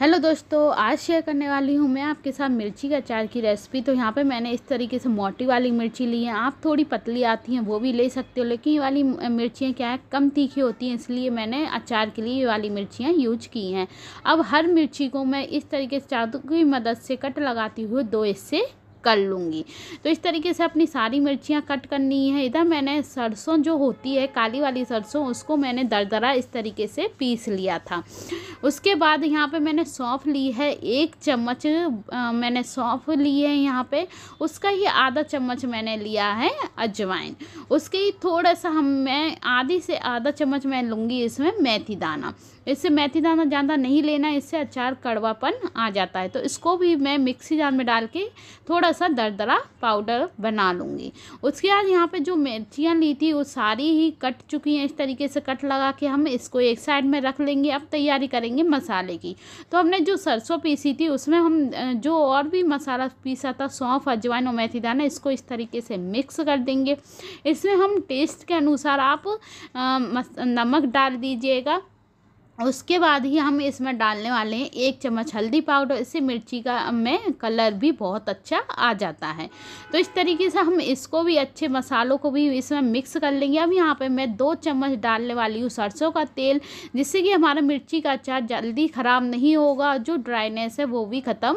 hello दोस्तों आज share करने वाली हूँ मैं आपके साथ मिर्ची का अचार की रेसिपी तो यहाँ पे मैंने इस तरीके से मोटी वाली मिर्ची ली है आप थोड़ी पतली आती हैं वो भी ले सकते हो लेकिन ये वाली मिर्चियाँ क्या है कम तीखी होती हैं इसलिए मैंने अचार के लिए ये वाली मिर्चियाँ यूज की हैं अब हर मिर्ची को मैं इस तरीके से चादू की मदद से कट लगाती हुई दो हिस्से कर लूँगी तो इस तरीके से अपनी सारी मिर्चियाँ कट करनी है इधर मैंने सरसों जो होती है काली वाली सरसों उसको मैंने दरदरा इस तरीके से पीस लिया था उसके बाद यहाँ पे मैंने सौंफ ली है एक चम्मच मैंने सौंफ ली है यहाँ पे उसका ही आधा चम्मच मैंने लिया है अजवाइन उसके ही थोड़ा सा हम मैं आधी से आधा चम्मच मैं लूँगी इसमें मेथी दाना इससे मेथी दाना ज़्यादा नहीं लेना इससे अचार कड़वापन आ जाता है तो इसको भी मैं मिक्सी जार में डाल के थोड़ा थोड़ा सा दरदरा पाउडर बना लूँगी उसके बाद यहाँ पे जो मिर्चियाँ ली थी वो सारी ही कट चुकी हैं इस तरीके से कट लगा के हम इसको एक साइड में रख लेंगे अब तैयारी करेंगे मसाले की तो हमने जो सरसों पीसी थी उसमें हम जो और भी मसाला पीसा था सौंफ अजवाइन और मेथी दाना इसको इस तरीके से मिक्स कर देंगे इसमें हम टेस्ट के अनुसार आप नमक डाल दीजिएगा उसके बाद ही हम इसमें डालने वाले हैं एक चम्मच हल्दी पाउडर इससे मिर्ची का में कलर भी बहुत अच्छा आ जाता है तो इस तरीके से हम इसको भी अच्छे मसालों को भी इसमें मिक्स कर लेंगे अब यहाँ पे मैं दो चम्मच डालने वाली हूँ सरसों का तेल जिससे कि हमारा मिर्ची का अचार जल्दी ख़राब नहीं होगा जो ड्राइनेस है वो भी ख़त्म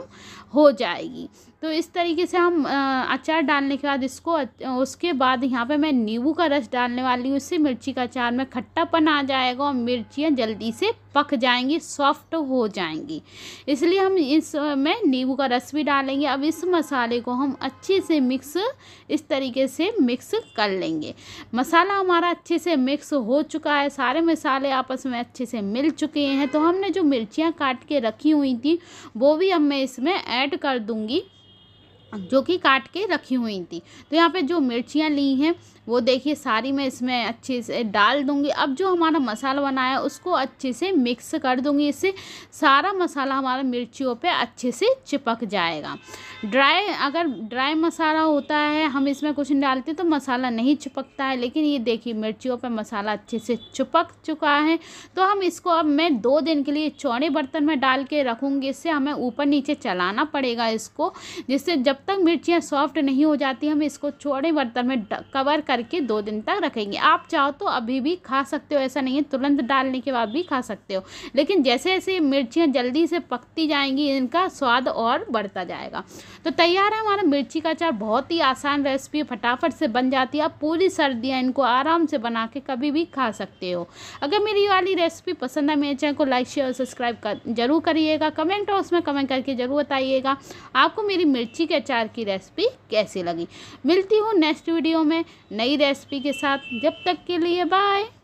हो जाएगी तो इस तरीके से हम अचार डालने के बाद इसको उसके बाद यहाँ पे मैं नींबू का रस डालने वाली हूँ इससे मिर्ची का अचार में खट्टापन आ जाएगा और मिर्चियाँ जल्दी से पक जाएंगी सॉफ्ट हो जाएंगी इसलिए हम इस में नींबू का रस भी डालेंगे अब इस मसाले को हम अच्छे से मिक्स इस तरीके से मिक्स कर लेंगे मसाला हमारा अच्छे से मिक्स हो चुका है सारे मसाले आपस में अच्छे से मिल चुके हैं तो हमने जो मिर्चियाँ काट के रखी हुई थी वो भी अब मैं इसमें ऐड कर दूँगी जो कि काट के रखी हुई थी तो यहाँ पे जो मिर्चियाँ ली हैं वो देखिए सारी मैं इसमें अच्छे से डाल दूँगी अब जो हमारा मसाला बनाया उसको अच्छे से मिक्स कर दूँगी इससे सारा मसाला हमारा मिर्चियों पे अच्छे से चिपक जाएगा ड्राई अगर ड्राई मसाला होता है हम इसमें कुछ नहीं डालते तो मसाला नहीं चिपकता है लेकिन ये देखिए मिर्चियों पर मसाला अच्छे से चिपक चुका है तो हम इसको अब मैं दो दिन के लिए चौड़े बर्तन में डाल के रखूँगी इससे हमें ऊपर नीचे चलाना पड़ेगा इसको जिससे जब जब तक मिर्चियाँ सॉफ्ट नहीं हो जाती हम इसको छोड़े बर्तन में कवर करके दो दिन तक रखेंगे आप चाहो तो अभी भी खा सकते हो ऐसा नहीं है तुरंत डालने के बाद भी खा सकते हो लेकिन जैसे जैसे मिर्चियाँ जल्दी से पकती जाएंगी इनका स्वाद और बढ़ता जाएगा तो तैयार है हमारा मिर्ची का अचार बहुत ही आसान रेसिपी फटाफट से बन जाती है आप पूरी सर्दियाँ इनको आराम से बना के कभी भी खा सकते हो अगर मेरी वाली रेसिपी पसंद है मेरे चैनल को लाइक शेयर और सब्सक्राइब कर जरूर करिएगा कमेंट और उसमें कमेंट करके ज़रूर बताइएगा आपको मेरी मिर्ची के अचार की रेसिपी कैसी लगी मिलती हूँ नेक्स्ट वीडियो में नई रेसिपी के साथ जब तक के लिए बाय